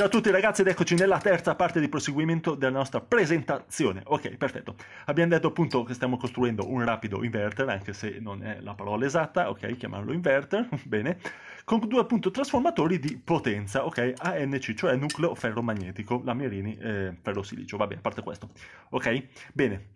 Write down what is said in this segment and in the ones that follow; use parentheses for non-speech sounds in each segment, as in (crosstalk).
Ciao a tutti ragazzi ed eccoci nella terza parte di proseguimento della nostra presentazione. Ok, perfetto. Abbiamo detto appunto che stiamo costruendo un rapido inverter, anche se non è la parola esatta, ok, chiamarlo inverter, (laughs) bene con due appunto trasformatori di potenza, ok? ANC, cioè nucleo ferromagnetico, la Mierini eh, ferrosilicio, bene, a parte questo, ok? Bene,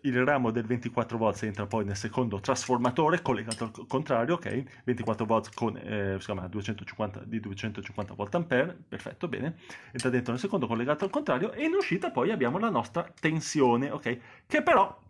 il ramo del 24 V entra poi nel secondo trasformatore collegato al contrario, ok? 24 V con, eh, si chiama 250, di 250 V perfetto, bene, entra dentro nel secondo collegato al contrario e in uscita poi abbiamo la nostra tensione, ok? Che però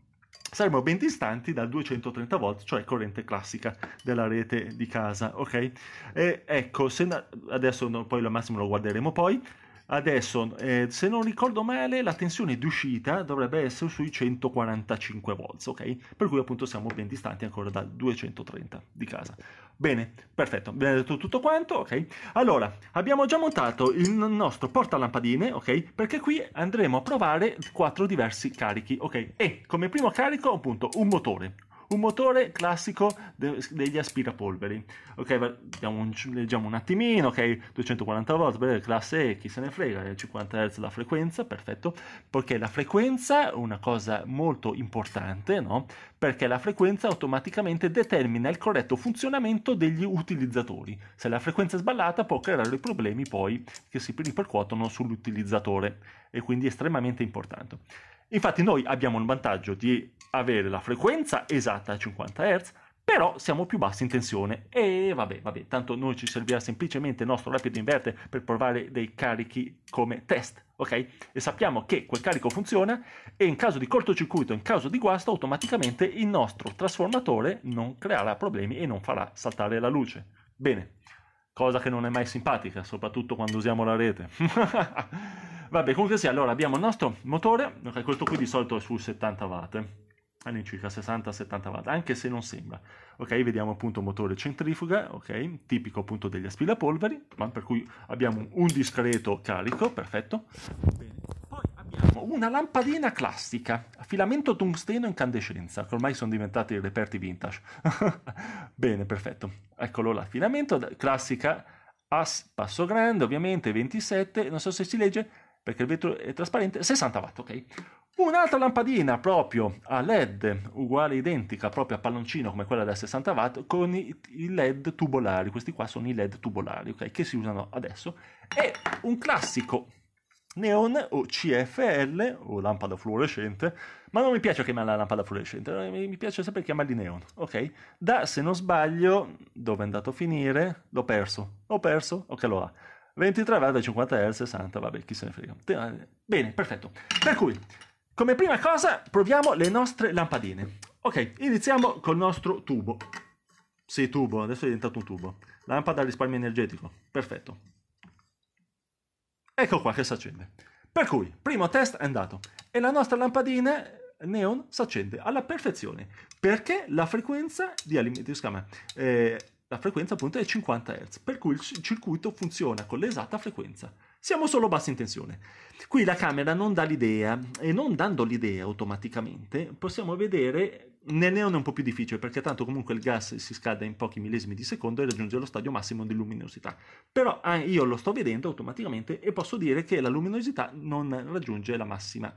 saremo ben distanti dal 230 volt, cioè corrente classica della rete di casa, ok? E ecco, se adesso no, poi al massimo lo guarderemo poi, Adesso, eh, se non ricordo male, la tensione d'uscita dovrebbe essere sui 145 volts, ok? Per cui appunto siamo ben distanti ancora dal 230 di casa. Bene, perfetto, abbiamo detto tutto quanto, ok? Allora, abbiamo già montato il nostro portalampadine, ok? Perché qui andremo a provare quattro diversi carichi, ok? E come primo carico appunto un motore, un motore classico de- degli aspirapolveri. Ok, un, leggiamo un attimino, ok, 240 volt, classe E, chi se ne frega, 50 Hz la frequenza, perfetto, perché la frequenza è una cosa molto importante, no? Perché la frequenza automaticamente determina il corretto funzionamento degli utilizzatori. Se la frequenza è sballata può creare dei problemi poi che si ripercuotono sull'utilizzatore e quindi è estremamente importante. Infatti noi abbiamo il vantaggio di avere la frequenza esatta a 50 Hz, però siamo più bassi in tensione e vabbè, vabbè, tanto noi ci servirà semplicemente il nostro rapido inverter per provare dei carichi come test, ok? E sappiamo che quel carico funziona e in caso di cortocircuito, in caso di guasto, automaticamente il nostro trasformatore non creerà problemi e non farà saltare la luce. Bene, cosa che non è mai simpatica, soprattutto quando usiamo la rete. (laughs) Vabbè, comunque sì, allora abbiamo il nostro motore, questo qui di solito è su 70 watt, all'incirca eh, 60-70 watt, anche se non sembra. Ok, vediamo appunto motore centrifuga, ok, tipico appunto degli aspirapolveri, ma per cui abbiamo un discreto carico, perfetto. Bene. Poi abbiamo una lampadina classica, filamento tungsteno incandescenza, che ormai sono diventati reperti vintage. (laughs) Bene, perfetto. Eccolo là, filamento classica, a passo grande, ovviamente 27, non so se si legge, perché il vetro è trasparente, 60 watt, ok? Un'altra lampadina proprio a LED, uguale identica, proprio a palloncino come quella da 60 watt, con i, i LED tubolari, questi qua sono i LED tubolari, ok? Che si usano adesso, e un classico neon o CFL o lampada fluorescente, ma non mi piace chiamarla lampada fluorescente, eh, mi piace sempre chiamarli neon, ok? Da, se non sbaglio, dove è andato a finire? L'ho perso, l'ho perso, ok, lo allora 23 va 50 Hz 60, vabbè, chi se ne frega. Eh, bene, perfetto. Per cui, come prima cosa, proviamo le nostre lampadine. Ok, iniziamo col nostro tubo. Sì, tubo, adesso è diventato un tubo. Lampada risparmio energetico, perfetto. Ecco qua che si accende. Per cui, primo test è andato. E la nostra lampadina neon si accende alla perfezione. Perché la frequenza di, di, eh, la frequenza appunto è 50 Hz, per cui il circuito funziona con l'esatta frequenza. Siamo solo bassi in tensione. Qui la camera non dà l'idea e non dando l'idea automaticamente possiamo vedere nel neon è un po' più difficile perché tanto comunque il gas si scade in pochi millesimi di secondo e raggiunge lo stadio massimo di luminosità. Però eh, io lo sto vedendo automaticamente e posso dire che la luminosità non raggiunge la massima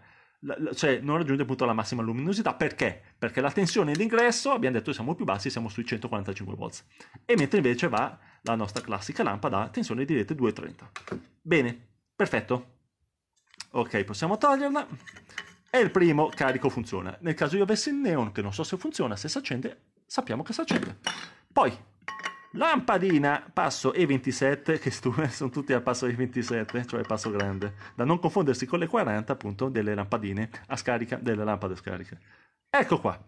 cioè non raggiunge appunto la massima luminosità perché? Perché la tensione d'ingresso abbiamo detto siamo più bassi, siamo sui 145 volts. E mentre invece va la nostra classica lampada a tensione di rete 230. Bene, perfetto. Ok, possiamo toglierla. E il primo carico funziona. Nel caso io avessi il neon, che non so se funziona, se si accende, sappiamo che si accende. Poi Lampadina, passo E27, che (laughs) sono tutti al passo E27, cioè passo grande, da non confondersi con le 40 appunto delle lampadine a scarica delle lampade a scarica. Ecco qua.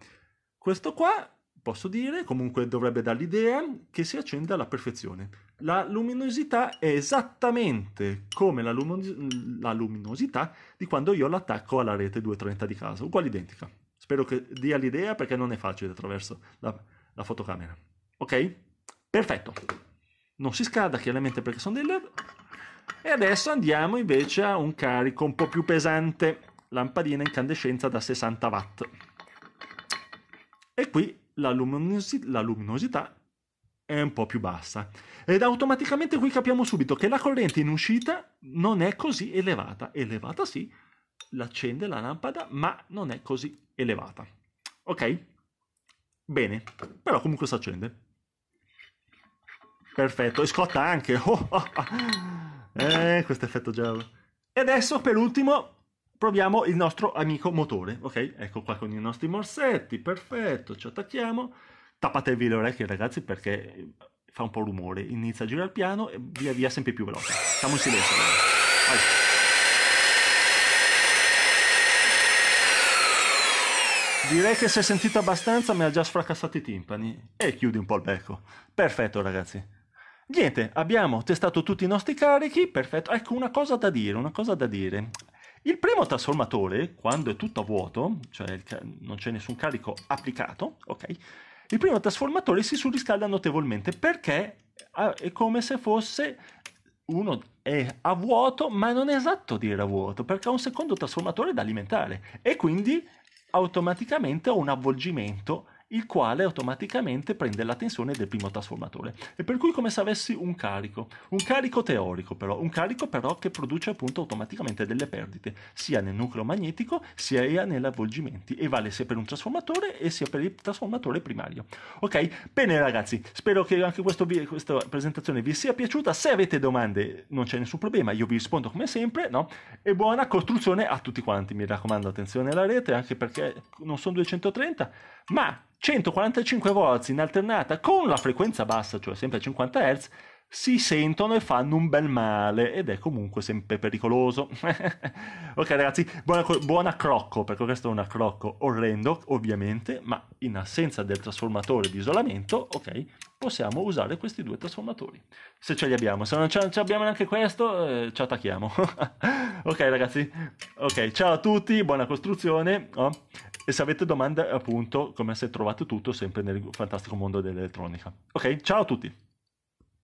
Questo qua posso dire, comunque dovrebbe dare l'idea che si accende alla perfezione. La luminosità è esattamente come la, luminos- la luminosità di quando io l'attacco alla rete 230 di casa, uguale identica. Spero che dia l'idea perché non è facile attraverso la, la fotocamera. Ok? Perfetto, non si scalda chiaramente perché sono dei LED. E adesso andiamo invece a un carico un po' più pesante, lampadina incandescenza da 60 watt. E qui la, luminosi la luminosità è un po' più bassa. Ed automaticamente qui capiamo subito che la corrente in uscita non è così elevata. Elevata sì, l'accende la lampada, ma non è così elevata. Ok? Bene, però comunque si accende. Perfetto, e scotta anche. Oh, oh, oh. Eh, questo effetto giallo. E adesso per ultimo proviamo il nostro amico motore. Ok, ecco qua con i nostri morsetti. Perfetto, ci attacchiamo. Tappatevi le orecchie ragazzi perché fa un po' rumore. Inizia a girare piano e via via sempre più veloce. Siamo in silenzio. Allora. Vai. Direi che si è sentito abbastanza, mi ha già sfracassato i timpani. E chiudi un po' il becco. Perfetto, ragazzi. Niente, abbiamo testato tutti i nostri carichi, perfetto. Ecco, una cosa da dire, una cosa da dire. Il primo trasformatore, quando è tutto a vuoto, cioè non c'è nessun carico applicato, ok? Il primo trasformatore si surriscalda notevolmente perché ah, è come se fosse uno è a vuoto, ma non è esatto dire a vuoto, perché ha un secondo trasformatore da alimentare e quindi automaticamente ho un avvolgimento il quale automaticamente prende la tensione del primo trasformatore. E per cui come se avessi un carico, un carico teorico però, un carico però che produce appunto automaticamente delle perdite, sia nel nucleo magnetico sia negli avvolgimenti e vale sia per un trasformatore e sia per il trasformatore primario. Ok? Bene ragazzi, spero che anche questo, questa presentazione vi sia piaciuta, se avete domande non c'è nessun problema, io vi rispondo come sempre, no? E buona costruzione a tutti quanti, mi raccomando attenzione alla rete anche perché non sono 230, ma 145 Hz in alternata con la frequenza bassa, cioè sempre a 50 Hz, si sentono e fanno un bel male ed è comunque sempre pericoloso. (laughs) ok ragazzi, buona, buona crocco, perché questo è un crocco orrendo ovviamente, ma in assenza del trasformatore di isolamento, ok, possiamo usare questi due trasformatori. Se ce li abbiamo, se non ce, ce abbiamo neanche questo, eh, ci attacchiamo. (laughs) ok ragazzi, ok, ciao a tutti, buona costruzione. Oh. E se avete domande appunto, come se trovate tutto sempre nel fantastico mondo dell'elettronica. Ok, ciao a tutti!